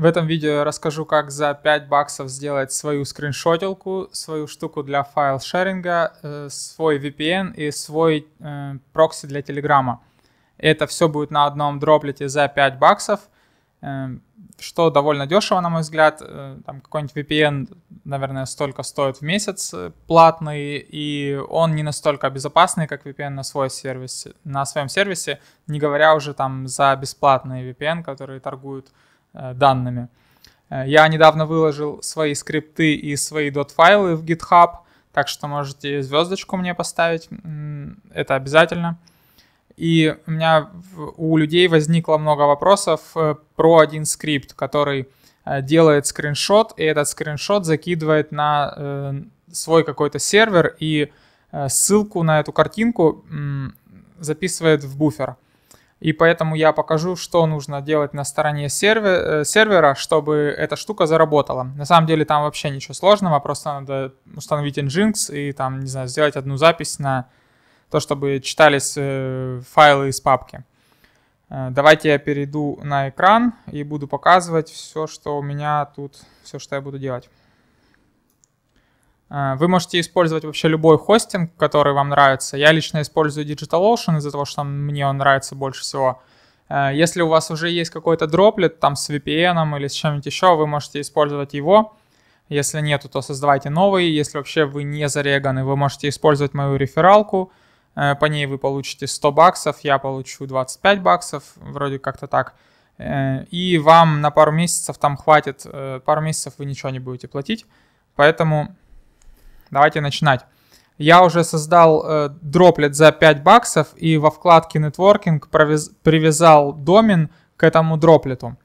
В этом видео я расскажу, как за 5 баксов сделать свою скриншотилку, свою штуку для файл-шеринга, э, свой VPN и свой э, прокси для Телеграма. Это все будет на одном дроплете за 5 баксов, э, что довольно дешево, на мой взгляд. Э, там какой-нибудь VPN, наверное, столько стоит в месяц э, платный, и он не настолько безопасный, как VPN на, свой сервис, на своем сервисе, не говоря уже там за бесплатные VPN, которые торгуют Э, данными. Э, я недавно выложил свои скрипты и свои .файлы в GitHub, так что можете звездочку мне поставить, это обязательно. И у меня у людей возникло много вопросов э, про один скрипт, который делает скриншот, и этот скриншот закидывает на свой какой-то сервер и ссылку на эту картинку записывает в буфер. И поэтому я покажу, что нужно делать на стороне сервер, э, сервера, чтобы эта штука заработала. На самом деле там вообще ничего сложного, просто надо установить Nginx и там, не знаю, сделать одну запись на то, чтобы читались э, файлы из папки. Э, давайте я перейду на экран и буду показывать все, что у меня тут, все, что я буду делать. Э, вы можете использовать вообще любой хостинг, который вам нравится. Я лично использую DigitalOcean из-за того, что мне он нравится больше всего. Э, если у вас уже есть какой-то дроплет там с VPN или с чем-нибудь еще, вы можете использовать его. Если нету, то создавайте новый. Если вообще вы не зареганы, вы можете использовать мою рефералку. Э, по ней вы получите 100 баксов, я получу 25 баксов, вроде как-то так. И вам на пару месяцев там хватит, пару месяцев вы ничего не будете платить. Поэтому Давайте начинать. Я уже создал э, дроплет за 5 баксов и во вкладке Networking провяз- привязал домен к этому дроплету.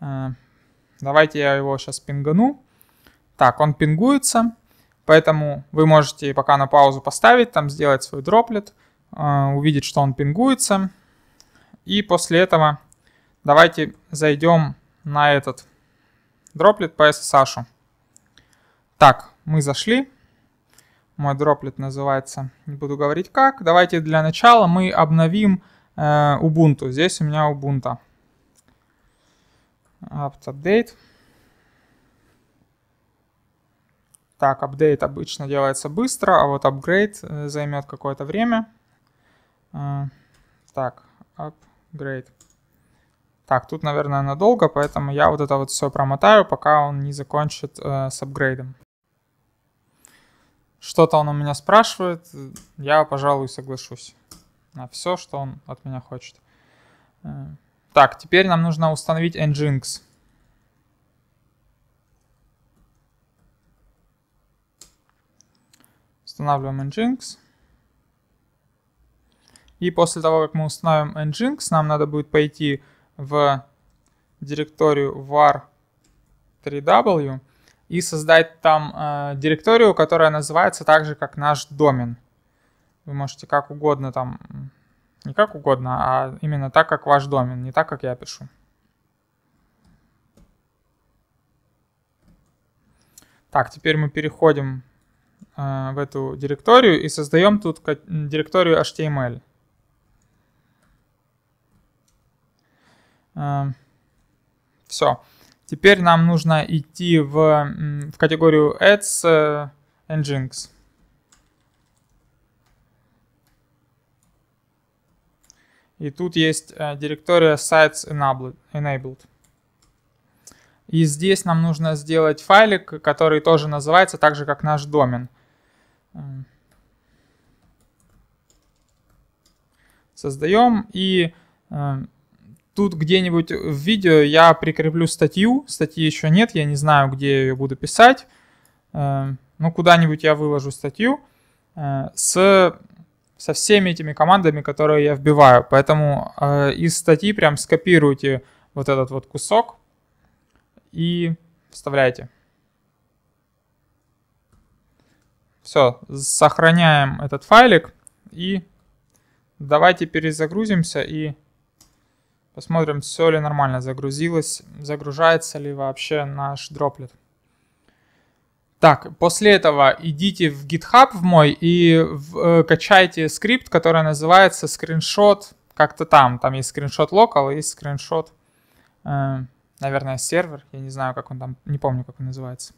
Э, давайте я его сейчас пингану. Так, он пингуется, поэтому вы можете пока на паузу поставить, там сделать свой дроплет, э, увидеть, что он пингуется. И после этого давайте зайдем на этот дроплет по SSH. Так, мы зашли мой дроплет называется. Не буду говорить как. Давайте для начала мы обновим э, Ubuntu. Здесь у меня Ubuntu. Update. Так, апдейт обычно делается быстро, а вот апгрейд э, займет какое-то время. Э, так, апгрейд. Так, тут, наверное, надолго, поэтому я вот это вот все промотаю, пока он не закончит э, с апгрейдом что-то он у меня спрашивает, я, пожалуй, соглашусь на все, что он от меня хочет. Э, так, теперь нам нужно установить Nginx. Устанавливаем Nginx. И после того, как мы установим Nginx, нам надо будет пойти в директорию var3w и создать там э, директорию, которая называется так же, как наш домен. Вы можете как угодно там, не как угодно, а именно так, как ваш домен, не так, как я пишу. Так, теперь мы переходим э, в эту директорию и создаем тут директорию HTML. Э, все. Теперь нам нужно идти в, в категорию Ads э, Nginx. И тут есть э, директория Sites Enabled. И здесь нам нужно сделать файлик, который тоже называется так же, как наш домен. Создаем и э, Тут где-нибудь в видео я прикреплю статью. Статьи еще нет, я не знаю, где я ее буду писать. Э, Но ну, куда-нибудь я выложу статью э, с, со всеми этими командами, которые я вбиваю. Поэтому э, из статьи прям скопируйте вот этот вот кусок и вставляйте. Все, сохраняем этот файлик и давайте перезагрузимся и Посмотрим, все ли нормально загрузилось, загружается ли вообще наш дроплет. Так, после этого идите в GitHub в мой и в, э, качайте скрипт, который называется скриншот как-то там. Там есть скриншот local, и скриншот, э, наверное, сервер. Я не знаю, как он там, не помню, как он называется.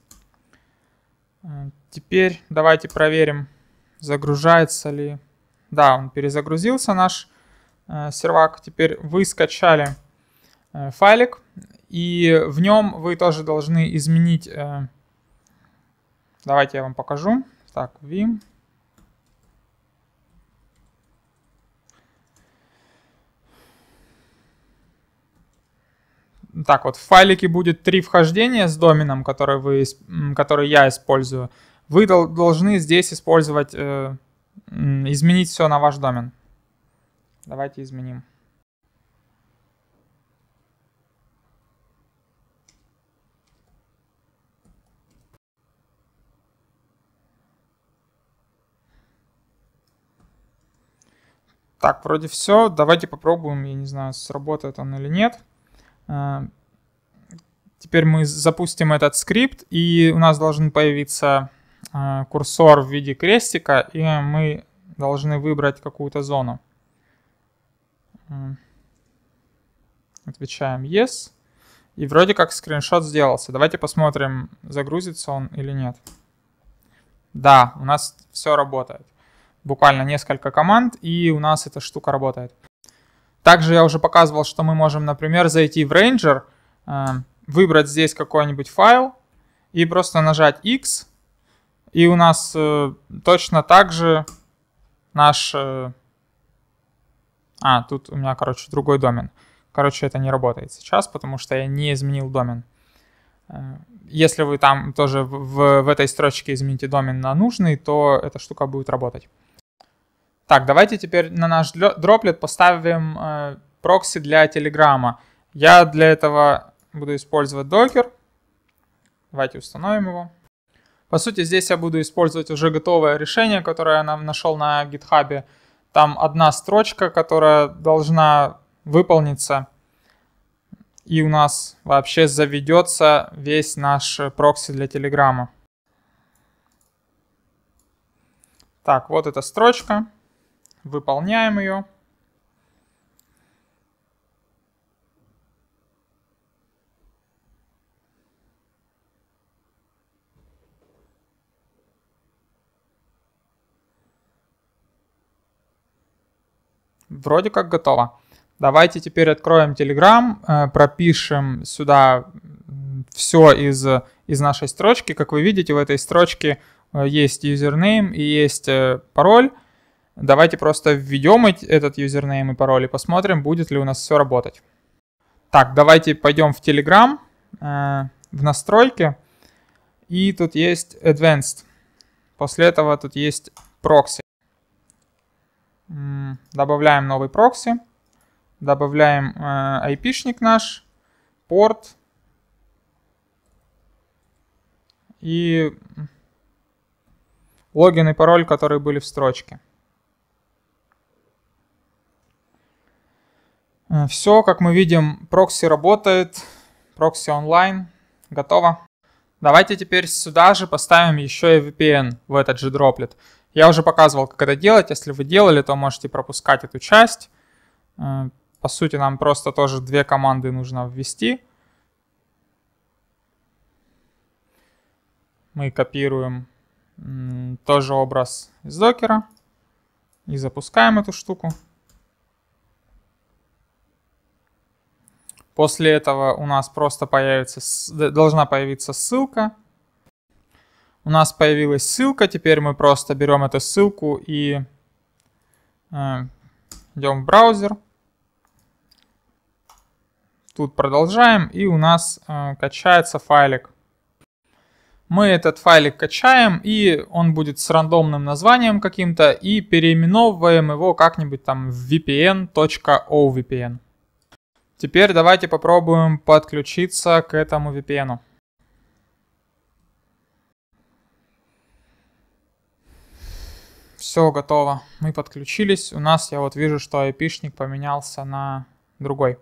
Э, теперь давайте проверим, загружается ли. Да, он перезагрузился наш Э, сервак. Теперь вы скачали э, файлик, и в нем вы тоже должны изменить... Э, давайте я вам покажу. Так, vim. Так вот, в файлике будет три вхождения с доменом, который, вы, который я использую. Вы должны здесь использовать, э, изменить все на ваш домен. Давайте изменим. Так, вроде все. Давайте попробуем, я не знаю, сработает он или нет. А, теперь мы запустим этот скрипт, и у нас должен появиться а, курсор в виде крестика, и мы должны выбрать какую-то зону. Отвечаем yes. И вроде как скриншот сделался. Давайте посмотрим, загрузится он или нет. Да, у нас все работает. Буквально несколько команд, и у нас эта штука работает. Также я уже показывал, что мы можем, например, зайти в Ranger, э, выбрать здесь какой-нибудь файл и просто нажать X. И у нас э, точно так же наш э, а, тут у меня, короче, другой домен. Короче, это не работает сейчас, потому что я не изменил домен. Э, если вы там тоже в, в этой строчке измените домен на нужный, то эта штука будет работать. Так, давайте теперь на наш дроплет поставим э, прокси для Телеграма. Я для этого буду использовать докер. Давайте установим его. По сути, здесь я буду использовать уже готовое решение, которое я нашел на гитхабе. Там одна строчка, которая должна выполниться, и у нас вообще заведется весь наш прокси для Телеграма. Так, вот эта строчка. Выполняем ее. Вроде как готово. Давайте теперь откроем Telegram, э, пропишем сюда все из, из нашей строчки. Как вы видите, в этой строчке э, есть юзернейм и есть э, пароль. Давайте просто введем этот юзернейм и пароль и посмотрим, будет ли у нас все работать. Так, давайте пойдем в Telegram, в настройки. И тут есть Advanced. После этого тут есть прокси добавляем новый прокси, добавляем э, IP-шник наш, порт и логин и пароль, которые были в строчке. Э, Все, как мы видим, прокси работает, прокси онлайн, готово. Давайте теперь сюда же поставим еще и VPN в этот же дроплет. Я уже показывал, как это делать. Если вы делали, то можете пропускать эту часть. Э, по сути, нам просто тоже две команды нужно ввести. Мы копируем тоже образ из докера и запускаем эту штуку. После этого у нас просто появится, должна появиться ссылка у нас появилась ссылка, теперь мы просто берем эту ссылку и э, идем в браузер. Тут продолжаем, и у нас э, качается файлик. Мы этот файлик качаем, и он будет с рандомным названием каким-то, и переименовываем его как-нибудь там в vpn.ovpn. Теперь давайте попробуем подключиться к этому VPN. -у. Все готово. Мы подключились. У нас, я вот вижу, что айпишник поменялся на другой.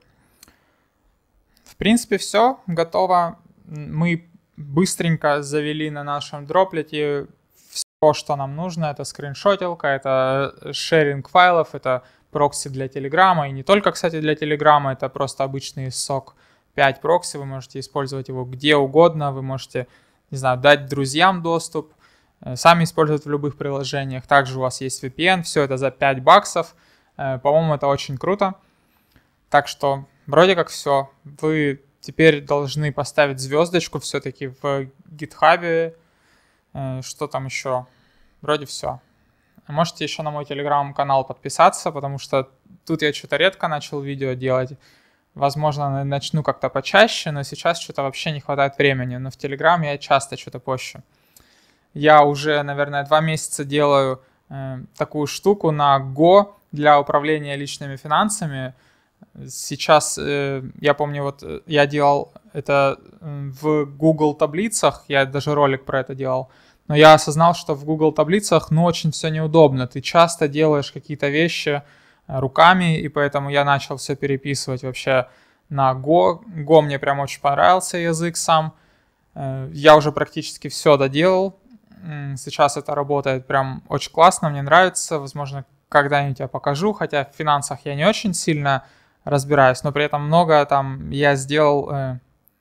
В принципе, все готово. Мы быстренько завели на нашем дроплете все, что нам нужно. Это скриншотилка, это э, шеринг файлов, это прокси для Телеграма. И не только, кстати, для Телеграма, это просто обычный сок 5 прокси. Вы можете использовать его где угодно. Вы можете, не знаю, дать друзьям доступ, Э, сами использовать в любых приложениях. Также у вас есть VPN, все это за 5 баксов. Э, по-моему, это очень круто. Так что вроде как все. Вы теперь должны поставить звездочку все-таки в GitHub. Э, что там еще? Вроде все. Можете еще на мой телеграм-канал подписаться, потому что тут я что-то редко начал видео делать. Возможно, начну как-то почаще, но сейчас что-то вообще не хватает времени. Но в Телеграм я часто что-то пощу. Я уже, наверное, два месяца делаю э, такую штуку на Go для управления личными финансами. Сейчас, э, я помню, вот э, я делал это э, в Google таблицах, я даже ролик про это делал, но я осознал, что в Google таблицах, ну, очень все неудобно. Ты часто делаешь какие-то вещи э, руками, и поэтому я начал все переписывать вообще на Go. Go мне прям очень понравился язык сам. Я уже практически все доделал, сейчас это работает прям очень классно, мне нравится. Возможно, когда-нибудь я покажу, хотя в финансах я не очень сильно разбираюсь, но при этом много там я сделал э,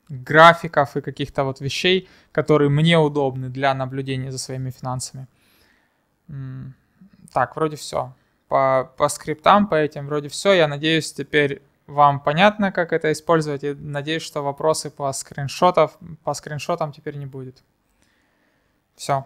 графиков и каких-то вот вещей, которые мне удобны для наблюдения за своими финансами. Так, вроде все. По, по скриптам, по этим вроде все. Я надеюсь, теперь вам понятно, как это использовать. И надеюсь, что вопросы по скриншотов, по скриншотам теперь не будет. Все.